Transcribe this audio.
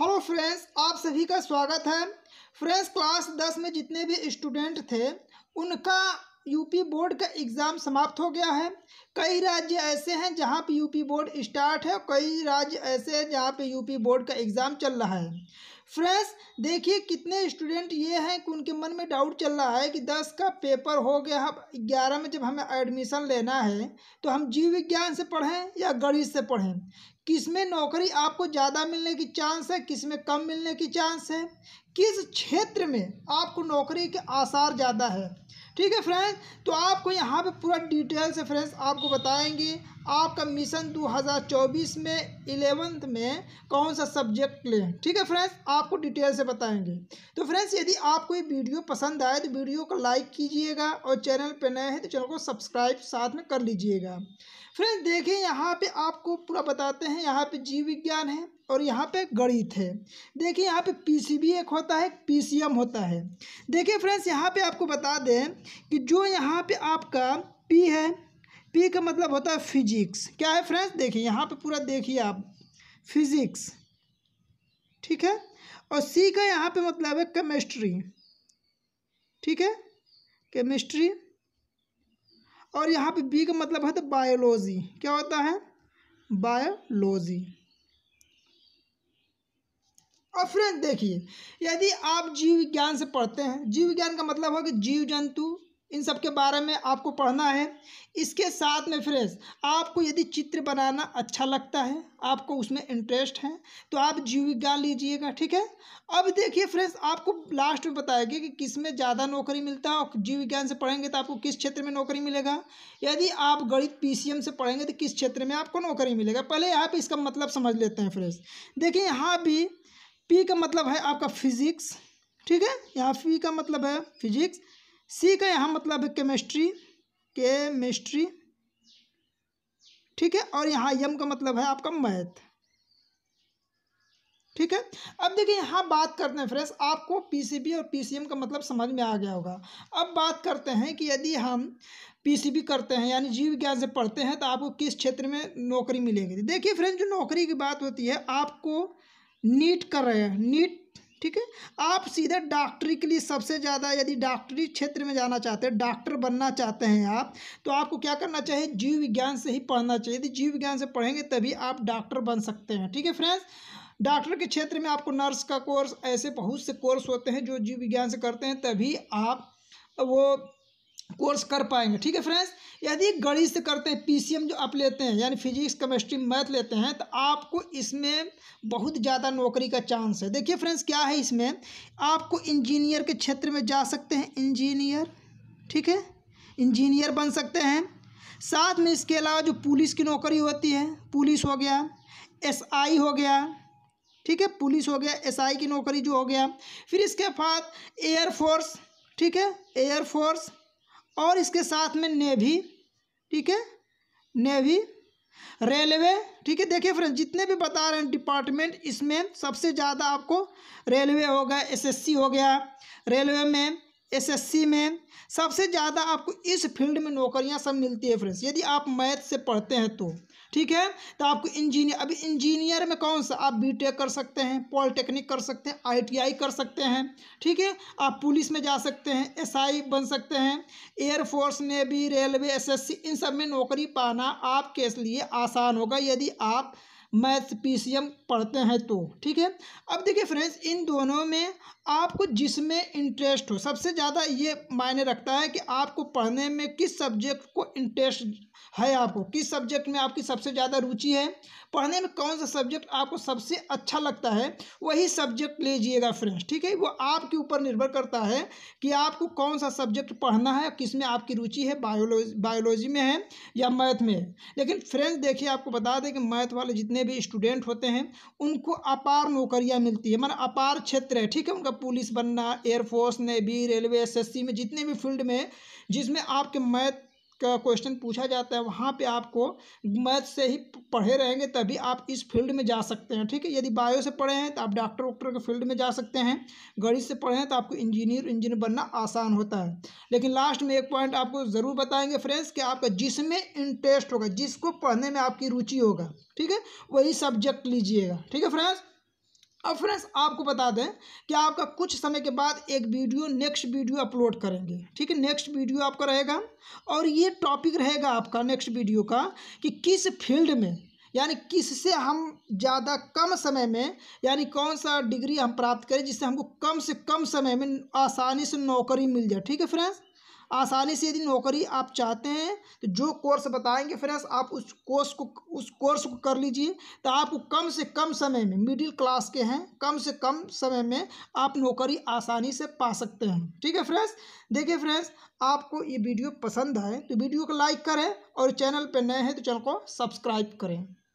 hello friends आप सभी का स्वागत है फ्रेंड्स क्लास दस में जितने भी स्टूडेंट थे उनका यूपी बोर्ड का एग्ज़ाम समाप्त हो गया है कई राज्य ऐसे हैं जहां पर यूपी बोर्ड स्टार्ट है कई राज्य ऐसे हैं जहां पर यूपी बोर्ड का एग्ज़ाम चल रहा है फ्रेंड्स देखिए कितने स्टूडेंट ये हैं कि उनके मन में डाउट चल रहा है कि दस का पेपर हो गया अब ग्यारह में जब हमें एडमिशन लेना है तो हम जीव विज्ञान से पढ़ें या गणित से पढ़ें किस में नौकरी आपको ज़्यादा मिलने की चांस है किस में कम मिलने की चांस है किस क्षेत्र में आपको नौकरी के आसार ज़्यादा है ठीक है फ्रेंड्स तो आपको यहाँ पे पूरा डिटेल से फ्रेंड्स आपको बताएंगे आपका मिशन 2024 में इलेवेंथ में कौन सा सब्जेक्ट लें ठीक है फ्रेंड्स आपको डिटेल से बताएंगे तो फ्रेंड्स यदि आपको ये वीडियो पसंद आए तो वीडियो को लाइक कीजिएगा और चैनल पर नए हैं तो चैनल को सब्सक्राइब साथ में कर लीजिएगा फ्रेंड्स देखिए यहाँ पे आपको पूरा बताते हैं यहाँ पे जीव विज्ञान है और यहाँ पे गणित है देखिए यहाँ पे पीसीबी एक होता है पीसीएम होता है देखिए फ्रेंड्स यहाँ पे आपको बता दें कि जो यहाँ पे आपका पी है पी का मतलब होता है फिजिक्स क्या है फ्रेंड्स देखिए यहाँ पे पूरा देखिए आप फिजिक्स ठीक है और सी का यहाँ पे मतलब है केमिस्ट्री ठीक है केमिस्ट्री और यहाँ पे बी का मतलब होता है बायोलॉजी तो क्या होता है बायोलॉजी और फ्रेंड देखिए यदि आप जीव विज्ञान से पढ़ते हैं जीव विज्ञान का मतलब हो कि जीव जंतु इन सब के बारे में आपको पढ़ना है इसके साथ में फ्रेंड्स आपको यदि चित्र बनाना अच्छा लगता है आपको उसमें इंटरेस्ट है तो आप जीविका लीजिएगा ठीक है अब देखिए फ्रेंड्स आपको लास्ट में बताएगी कि किस में ज़्यादा नौकरी मिलता है और जीव विज्ञान से पढ़ेंगे तो आपको किस क्षेत्र में नौकरी मिलेगा यदि आप गणित पी से पढ़ेंगे तो किस क्षेत्र में आपको नौकरी मिलेगा पहले यहाँ पर इसका मतलब समझ लेते हैं फ्रेंड्स देखिए यहाँ भी पी का मतलब है आपका फिजिक्स ठीक है यहाँ पी का मतलब है फिजिक्स सी का यहाँ मतलब है केमिस्ट्री केमिस्ट्री ठीक है और यहाँ यम का मतलब है आपका मैथ ठीक है अब देखिए यहाँ बात करते हैं फ्रेंड्स आपको पीसीबी और पीसीएम का मतलब समझ में आ गया होगा अब बात करते हैं कि यदि हम पीसीबी करते हैं यानी जीव विज्ञान से पढ़ते हैं तो आपको किस क्षेत्र में नौकरी मिलेगी देखिए फ्रेंड्स जो नौकरी की बात होती है आपको नीट कर रहे हैं नीट ठीक है आप सीधे डॉक्टरी के लिए सबसे ज़्यादा यदि डॉक्टरी क्षेत्र में जाना चाहते हैं डॉक्टर बनना चाहते हैं आप तो आपको क्या करना चाहिए जीव विज्ञान से ही पढ़ना चाहिए यदि जीव विज्ञान से पढ़ेंगे तभी आप डॉक्टर बन सकते हैं ठीक है फ्रेंड्स डॉक्टर के क्षेत्र में आपको नर्स का कोर्स ऐसे बहुत से कोर्स होते हैं जो जीव विज्ञान से करते हैं तभी आप वो कोर्स कर पाएंगे ठीक है फ्रेंड्स यदि गणित से करते हैं पीसीएम जो आप लेते हैं यानी फिजिक्स केमिस्ट्री मैथ लेते हैं तो आपको इसमें बहुत ज़्यादा नौकरी का चांस है देखिए फ्रेंड्स क्या है इसमें आपको इंजीनियर के क्षेत्र में जा सकते हैं इंजीनियर ठीक है इंजीनियर बन सकते हैं साथ में इसके अलावा जो पुलिस की नौकरी होती है पुलिस हो गया एस हो गया ठीक है पुलिस हो गया एसआई की नौकरी जो हो गया फिर इसके बाद एयरफोर्स ठीक है एयरफोर्स और इसके साथ में नेवी ठीक है नेवी रेलवे ठीक है देखिए फ्रेंड्स जितने भी बता रहे हैं डिपार्टमेंट इसमें सबसे ज़्यादा आपको रेलवे हो गया एसएससी हो गया रेलवे में एसएससी में सबसे ज़्यादा आपको इस फील्ड में नौकरियां सब मिलती है फ्रेंड्स यदि आप मैथ से पढ़ते हैं तो ठीक है तो आपको इंजीनियर अभी इंजीनियर में कौन सा आप बीटेक कर सकते हैं पॉलिटेक्निक कर सकते हैं आईटीआई कर सकते हैं ठीक है आप पुलिस में जा सकते हैं एसआई बन सकते हैं एयरफोर्स नेवी रेलवे एसएससी इन सब में नौकरी पाना आपके लिए आसान होगा यदि आप मैथ पी पढ़ते हैं तो ठीक है अब देखिए फ्रेंड्स इन दोनों में आपको जिसमें इंटरेस्ट हो सबसे ज़्यादा ये मायने रखता है कि आपको पढ़ने में किस सब्जेक्ट को इंटरेस्ट है आपको किस सब्जेक्ट में आपकी सबसे ज़्यादा रुचि है पढ़ने में कौन सा सब्जेक्ट आपको सबसे अच्छा लगता है वही सब्जेक्ट लीजिएगा फ्रेंड्स ठीक है वो आपके ऊपर निर्भर करता है कि आपको कौन सा सब्जेक्ट पढ़ना है किस में आपकी रुचि है बायोलॉजी बायोलॉजी में है या मैथ में लेकिन फ्रेंड्स देखिए आपको बता दें कि मैथ वाले जितने जितने भी स्टूडेंट होते हैं उनको अपार नौकरियाँ मिलती है माना अपार क्षेत्र है ठीक है उनका पुलिस बनना एयरफोर्स नेवी रेलवे एसएससी में जितने भी फील्ड में जिसमें आपके मैथ का क्वेश्चन पूछा जाता है वहाँ पे आपको मैथ से ही पढ़े रहेंगे तभी आप इस फील्ड में जा सकते हैं ठीक है यदि बायो से पढ़े हैं तो आप डॉक्टर वॉक्टर के फील्ड में जा सकते हैं गणित से पढ़े हैं तो आपको इंजीनियर इंजीनियर बनना आसान होता है लेकिन लास्ट में एक पॉइंट आपको ज़रूर बताएंगे फ्रेंड्स कि आपका जिसमें इंटरेस्ट होगा जिसको पढ़ने में आपकी रुचि होगा ठीक है वही सब्जेक्ट लीजिएगा ठीक है फ्रेंड्स अब फ्रेंड्स आपको बता दें कि आपका कुछ समय के बाद एक वीडियो नेक्स्ट वीडियो अपलोड करेंगे ठीक है नेक्स्ट वीडियो आपका रहेगा और ये टॉपिक रहेगा आपका नेक्स्ट वीडियो का कि किस फील्ड में यानी किससे हम ज़्यादा कम समय में यानी कौन सा डिग्री हम प्राप्त करें जिससे हमको कम से कम समय में आसानी से नौकरी मिल जाए ठीक है फ्रेंड्स आसानी से यदि नौकरी आप चाहते हैं तो जो कोर्स बताएंगे फ्रेंड्स आप उस कोर्स को उस कोर्स को कर लीजिए तो आपको कम से कम समय में मिडिल क्लास के हैं कम से कम समय में आप नौकरी आसानी से पा सकते हैं ठीक है फ्रेंड्स देखिए फ्रेंड्स आपको ये वीडियो पसंद आए तो वीडियो को लाइक करें और चैनल पर नए हैं तो चैनल को सब्सक्राइब करें